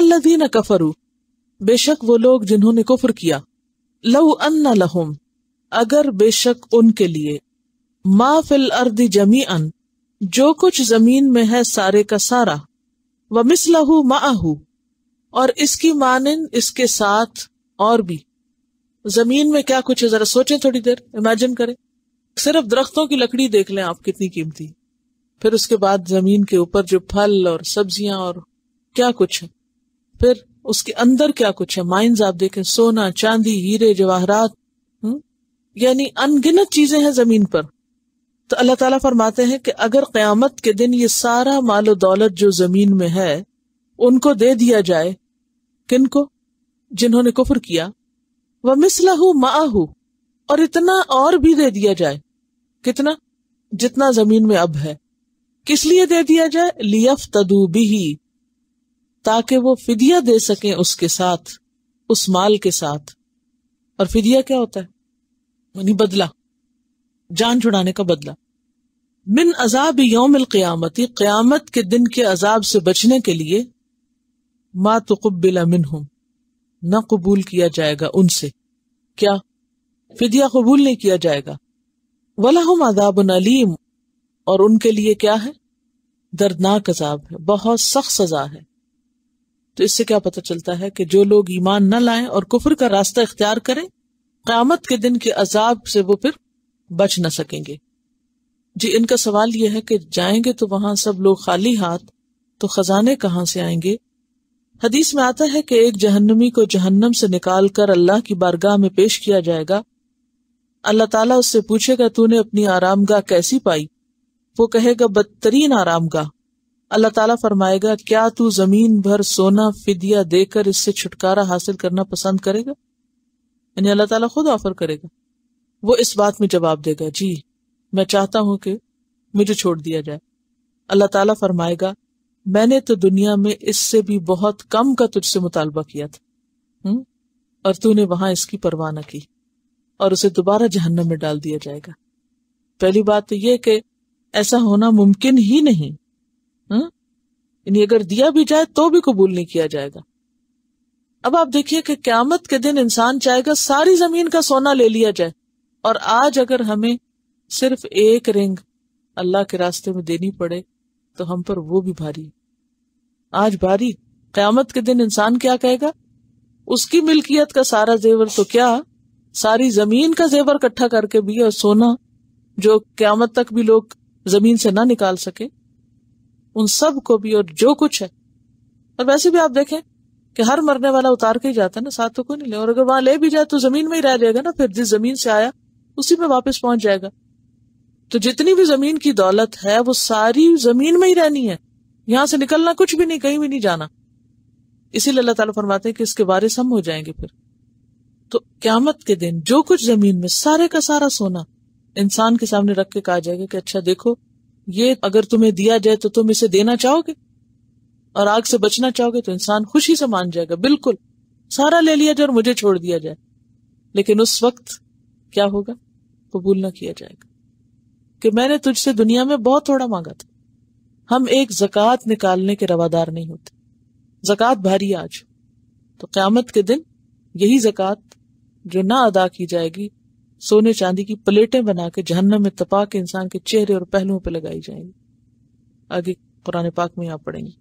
इन्नल्लज़ीन कफरू बेशक वो लोग जिन्होंने कुफर किया लव अन्ना लहुम अगर बेशक उनके लिए मा फिल अर्दी जमी अन जो कुछ जमीन में है सारे का सारा व मिसलहू माहू और इसकी मानन इसके साथ और भी जमीन में क्या कुछ है जरा सोचें थोड़ी देर इमेजिन करें सिर्फ दरख्तों की लकड़ी देख लें आप कितनी कीमती फिर उसके बाद जमीन के ऊपर जो फल और सब्जियां और क्या कुछ है फिर उसके अंदर क्या कुछ है माइंस आप देखें सोना चांदी हीरे जवाहरात हम्म? यानी अनगिनत चीजें हैं जमीन पर तो अल्लाह ताला फरमाते हैं कि अगर क्यामत के दिन ये सारा मालो दौलत जो जमीन में है उनको दे दिया जाए किन को जिन्होंने कुफर किया वह मिसलाहू माहू और इतना और भी दे दिया जाए कितना जितना जमीन में अब है किस लिए दे दिया जाए लियफ तदूबी ताकि वो फिदिया दे सकें उसके साथ उस माल के साथ और फिदिया क्या होता है यानी बदला जान छुड़ाने का बदला मिन अजाब यौम क्यामती क़यामत के दिन के अजाब से बचने के लिए मा तुकबिला मिन हम न कबूल किया जाएगा उनसे क्या फिदिया कबूल नहीं किया जाएगा वला हम अजाब नलीम और उनके लिए क्या है दर्दनाक अजाब है बहुत सख्त सजा है तो इससे क्या पता चलता है कि जो लोग ईमान न लाएं और कुफर का रास्ता इख्तियार करें क्यामत के दिन के अजाब से वो फिर बच न सकेंगे जी इनका सवाल यह है कि जाएंगे तो वहां सब लोग खाली हाथ तो खजाने कहां से आएंगे हदीस में आता है कि एक जहन्नमी को जहन्नम से निकाल कर अल्लाह की बारगाह में पेश किया जाएगा अल्लाह ताला उससे पूछेगा तूने अपनी आरामगाह कैसी पाई वो कहेगा बदतरीन आरामगाह अल्लाह ताला फरमाएगा क्या तू जमीन भर सोना फिदिया देकर इससे छुटकारा हासिल करना पसंद करेगा यानी अल्लाह ताला खुद ऑफर करेगा वो इस बात में जवाब देगा जी मैं चाहता हूं कि मुझे छोड़ दिया जाए अल्लाह ताला फरमाएगा मैंने तो दुनिया में इससे भी बहुत कम का तुझसे मुतालबा किया था हुँ? हम्म? और तूने वहां इसकी परवाह न की और उसे दोबारा जहन्नम में डाल दिया जाएगा पहली बात तो यह कि ऐसा होना मुमकिन ही नहीं हम्म? यानी अगर दिया भी जाए तो भी कबूल नहीं किया जाएगा अब आप देखिए कि क्यामत के दिन इंसान चाहेगा सारी जमीन का सोना ले लिया जाए और आज अगर हमें सिर्फ एक रिंग अल्लाह के रास्ते में देनी पड़े तो हम पर वो भी भारी आज भारी क्यामत के दिन इंसान क्या कहेगा उसकी मिल्कियत का सारा जेवर तो क्या सारी जमीन का जेवर इकट्ठा करके भी और सोना जो क्यामत तक भी लोग जमीन से ना निकाल सके उन सब को भी और जो कुछ है और वैसे भी आप देखें कि हर मरने वाला उतार के ही जाता है ना साथ तो कोई नहीं ले और अगर वहां ले भी जाए तो जमीन में ही रह जाएगा ना फिर जिस जमीन से आया उसी में वापस पहुंच जाएगा तो जितनी भी जमीन की दौलत है वो सारी जमीन में ही रहनी है यहां से निकलना कुछ भी नहीं कहीं भी नहीं जाना इसीलिए अल्लाह ताला फरमाते हैं कि इसके बारे हम हो जाएंगे फिर तो क्यामत के दिन जो कुछ जमीन में सारे का सारा सोना इंसान के सामने रख के कहा जाएगा कि अच्छा देखो ये अगर तुम्हें दिया जाए तो तुम इसे देना चाहोगे और आग से बचना चाहोगे तो इंसान खुशी से मान जाएगा बिल्कुल सारा ले लिया जाए और मुझे छोड़ दिया जाए लेकिन उस वक्त क्या होगा कबूल ना किया जाएगा कि मैंने तुझसे दुनिया में बहुत थोड़ा मांगा था हम एक जक़ात निकालने के रवादार नहीं होते जक़ात भारी आज तो क्यामत के दिन यही जक़ात जो ना अदा की जाएगी सोने चांदी की प्लेटें बना के जहन्नम में तपा के इंसान के चेहरे और पहलुओं पर लगाई जाएंगी आगे कुरान पाक में आप पड़ेंगी